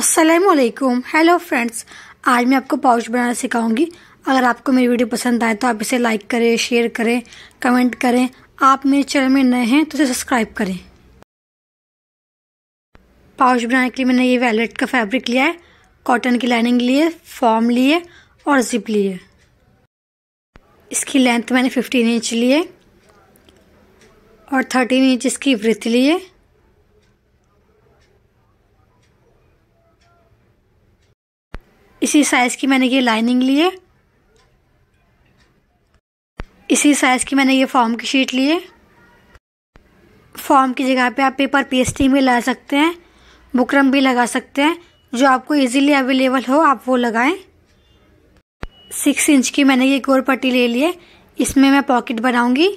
Aslam hello friends आज मैं आपको पाउच बनाना सिखाऊंगी अगर आपको मेरी वीडियो पसंद आए तो आप इसे लाइक करें शेयर करें कमेंट करें आप मेरे चैनल में नए हैं तो इसे सब्सक्राइब करें पाउच बनाने के लिए मैंने ये वैलेट का फैब्रिक लिया है कॉटन की लाइनिंग लिए फॉर्म लिए और जिप लिए इसकी लेंथ मैंने 15 इंच लिए और 13 इंच इसकी वृथ लिए इसी साइज़ की मैंने ये लाइनिंग ली है इसी साइज़ की मैंने ये फॉर्म की शीट ली है फॉर्म की जगह पे आप पेपर पेस्टिंग भी ला सकते हैं बुकरम भी लगा सकते हैं जो आपको इजीली अवेलेबल हो आप वो लगाएं सिक्स इंच की मैंने ये गोर पट्टी ले ली है इसमें मैं पॉकेट बनाऊंगी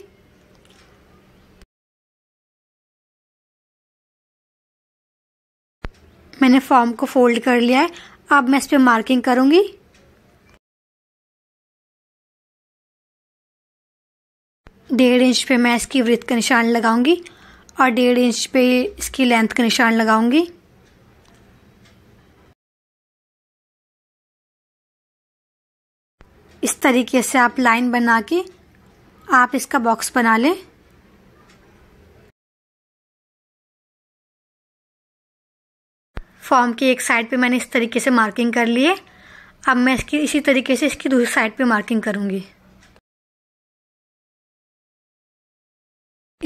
मैंने फॉर्म को फोल्ड कर लिया है अब मैं इस पर मार्किंग करूंगी डेढ़ इंच पे मैं इसकी वृत्त का निशान लगाऊंगी और डेढ़ इंच पे इसकी लेंथ का निशान लगाऊंगी इस तरीके से आप लाइन बना के आप इसका बॉक्स बना लें फॉर्म की एक साइड पे मैंने इस तरीके से मार्किंग कर ली है अब मैं इसकी इसी तरीके से इसकी दूसरी साइड पे मार्किंग करूँगी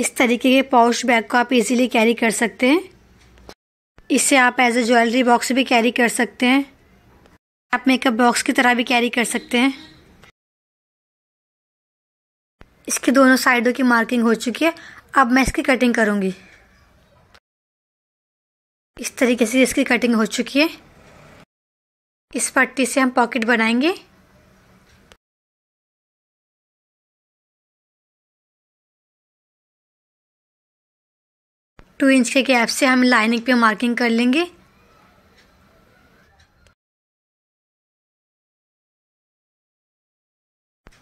इस तरीके के पाउच बैग को आप इजीली कैरी कर सकते हैं इसे आप एज ए ज्वेलरी बॉक्स भी कैरी कर सकते हैं आप मेकअप बॉक्स की तरह भी कैरी कर सकते हैं इसके दोनों साइडों की मार्किंग हो चुकी है अब मैं इसकी कटिंग करूंगी इस तरीके से इसकी कटिंग हो चुकी है इस पट्टी से हम पॉकेट बनाएंगे टू इंच के गैप से हम लाइनिंग पे मार्किंग कर लेंगे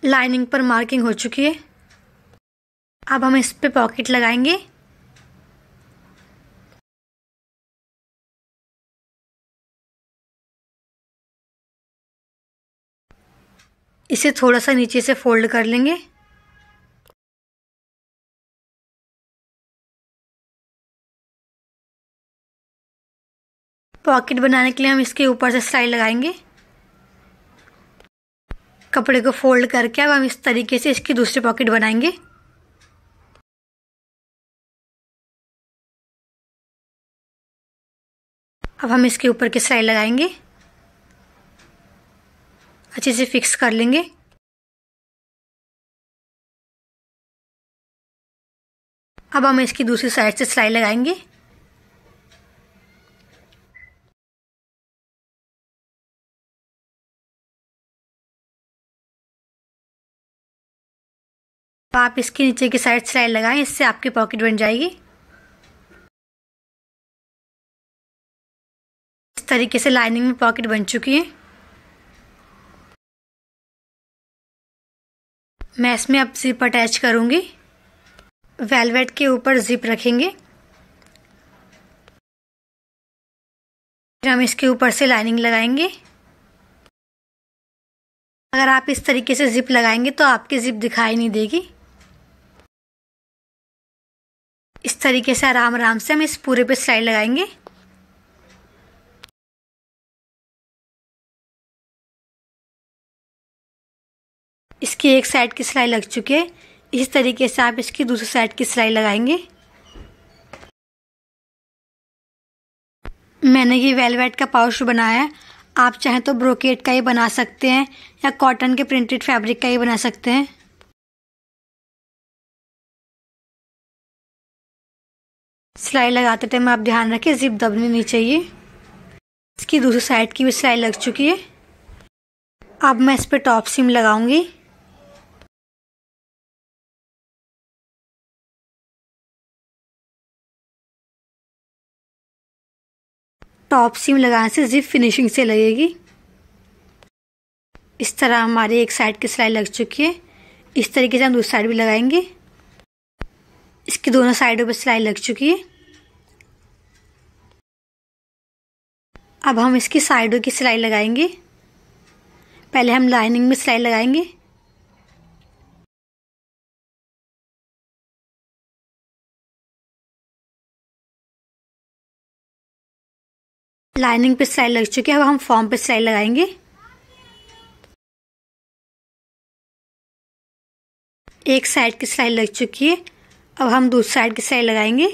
लाइनिंग पर मार्किंग हो चुकी है अब हम इस पे पॉकेट लगाएंगे इसे थोड़ा सा नीचे से फोल्ड कर लेंगे पॉकेट बनाने के लिए हम इसके ऊपर से सिलाई लगाएंगे कपड़े को फोल्ड करके अब हम इस तरीके से इसकी दूसरी पॉकेट बनाएंगे अब हम इसके ऊपर की सिलाई लगाएंगे अच्छे से फिक्स कर लेंगे अब हम इसकी दूसरी साइड से सिलाई लगाएंगे आप इसके नीचे की साइड सिलाई लगाएं इससे आपकी पॉकेट बन जाएगी इस तरीके से लाइनिंग में पॉकेट बन चुकी है मैं इसमें अब जिप अटैच करूँगी वेलवेट के ऊपर जिप रखेंगे फिर हम इसके ऊपर से लाइनिंग लगाएंगे अगर आप इस तरीके से जिप लगाएंगे तो आपकी जिप दिखाई नहीं देगी इस तरीके से आराम आराम से हम इस पूरे पे सिलाई लगाएंगे इसकी एक साइड की सिलाई लग चुकी है इस तरीके से आप इसकी दूसरी साइड की सिलाई लगाएंगे मैंने ये वेलवेट का पाउच बनाया है आप चाहें तो ब्रोकेट का ही बना सकते हैं या कॉटन के प्रिंटेड फैब्रिक का ही बना सकते हैं सिलाई लगाते टाइम आप ध्यान रखें जिप दबनी नहीं चाहिए इसकी दूसरी साइड की भी सिलाई लग चुकी है अब मैं इस पर टॉप सिम लगाऊंगी टॉप सीम लगाने से जिप फिनिशिंग से लगेगी इस तरह हमारी एक साइड की सिलाई लग चुकी है इस तरीके से हम दूसरी साइड भी लगाएंगे इसकी दोनों साइडों पर सिलाई लग चुकी है अब हम इसकी साइडों की सिलाई लगाएंगे पहले हम लाइनिंग में सिलाई लगाएंगे लाइनिंग पे सिलाई लग चुकी है अब हम फॉर्म पे सिलाई लगाएंगे एक साइड की सिलाई लग चुकी है अब हम दूसरी साइड की सिलाई लगाएंगे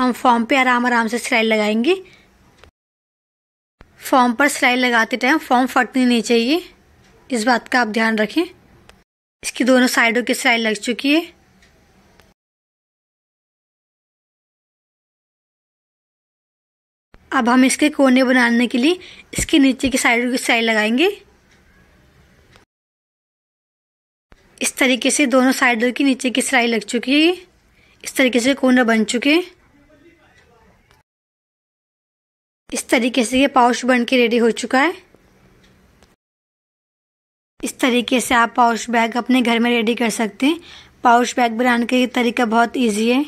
हम फॉर्म पे आराम आराम से सिलाई लगाएंगे फॉर्म पर सिलाई लगाते टाइम फॉर्म फटनी नहीं चाहिए इस बात का आप ध्यान रखें इसकी दोनों साइडों की सिलाई लग चुकी है अब हम इसके कोने बनाने के लिए इसके नीचे की साइडों की सिलाई लगाएंगे इस तरीके से दोनों साइडों की नीचे की सिलाई लग चुकी है इस तरीके से कोने बन चुके हैं इस तरीके से ये पाउच बन के रेडी हो चुका है इस तरीके से आप पाउच बैग अपने घर में रेडी कर सकते हैं पाउच बैग बनाने का ये तरीका बहुत ईजी है